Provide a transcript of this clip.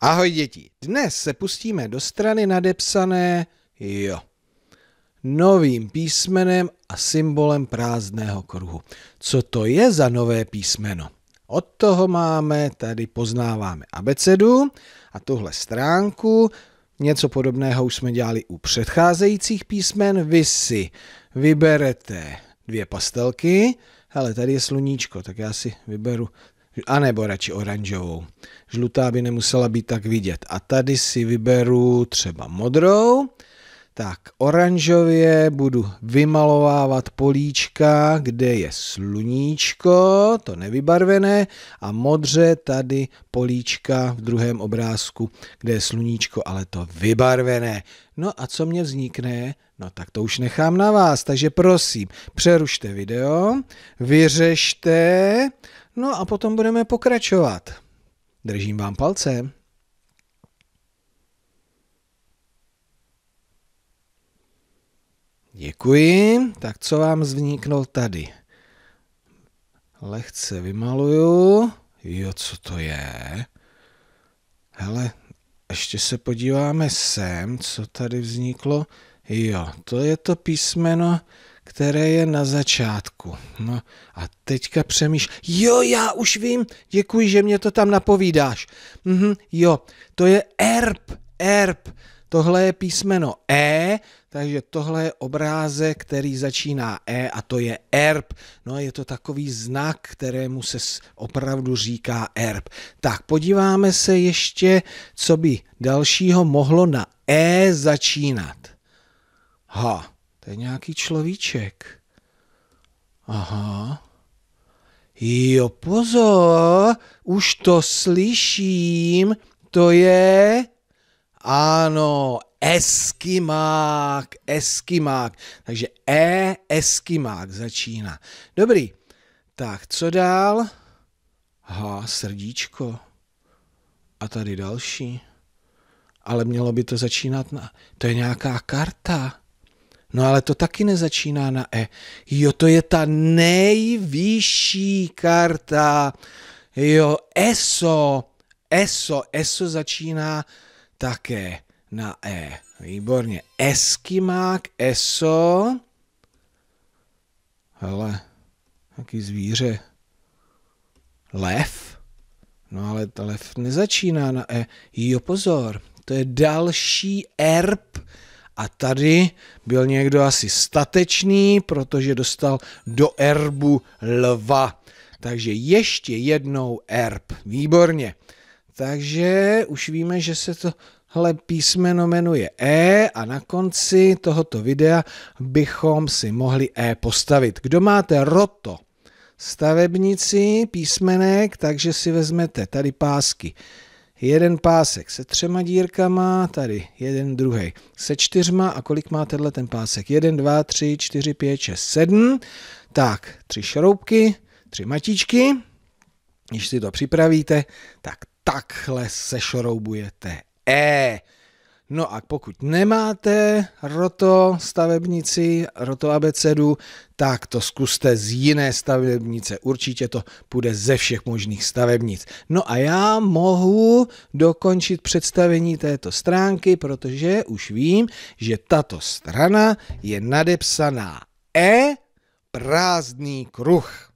Ahoj děti, dnes se pustíme do strany nadepsané jo novým písmenem a symbolem prázdného kruhu. Co to je za nové písmeno? Od toho máme, tady poznáváme abecedu a tuhle stránku. Něco podobného už jsme dělali u předcházejících písmen. Vy si vyberete dvě pastelky. Hele, tady je sluníčko, tak já si vyberu anebo radši oranžovou. Žlutá by nemusela být tak vidět. A tady si vyberu třeba modrou, tak oranžově budu vymalovávat políčka, kde je sluníčko, to nevybarvené, a modře tady políčka v druhém obrázku, kde je sluníčko, ale to vybarvené. No a co mě vznikne? No tak to už nechám na vás, takže prosím, přerušte video, vyřešte, No a potom budeme pokračovat. Držím vám palce. Děkuji. Tak co vám vzniknul tady? Lehce vymaluju. Jo, co to je? Hele, ještě se podíváme sem, co tady vzniklo. Jo, to je to písmeno které je na začátku. No a teďka přemýšlím, jo, já už vím, děkuji, že mě to tam napovídáš. Mhm, jo, to je erb, erb. Tohle je písmeno E, takže tohle je obrázek, který začíná E a to je erb. No je to takový znak, kterému se opravdu říká erb. Tak podíváme se ještě, co by dalšího mohlo na E začínat. Ha. To je nějaký človíček. Aha. Jo, pozor, už to slyším, to je... Ano, Eskimák, Eskimák. Takže E, Eskimák začíná. Dobrý, tak co dál? H, srdíčko. A tady další. Ale mělo by to začínat na... To je nějaká karta. No ale to taky nezačíná na E. Jo, to je ta nejvyšší karta. Jo, ESO, ESO, ESO začíná také na E. Výborně. Eskimák, ESO. Hele, jaký zvíře. Lev. No ale lev nezačíná na E. Jo, pozor, to je další erb, a tady byl někdo asi statečný, protože dostal do erbu lva. Takže ještě jednou erb. Výborně. Takže už víme, že se to Hle, písmeno jmenuje E a na konci tohoto videa bychom si mohli E postavit. Kdo máte roto? Stavebnici písmenek, takže si vezmete tady pásky jeden pásek se třema dírkama, tady jeden, druhý se čtyřma a kolik má tenhle ten pásek? Jeden, dva, tři, čtyři, pět, šest, sedm. Tak, tři šroubky, tři matičky. Když si to připravíte, tak takhle se šroubujete. E. No a pokud nemáte roto stavebnici, roto abecedu, tak to zkuste z jiné stavebnice. Určitě to půjde ze všech možných stavebnic. No a já mohu dokončit představení této stránky, protože už vím, že tato strana je nadepsaná E prázdný kruh.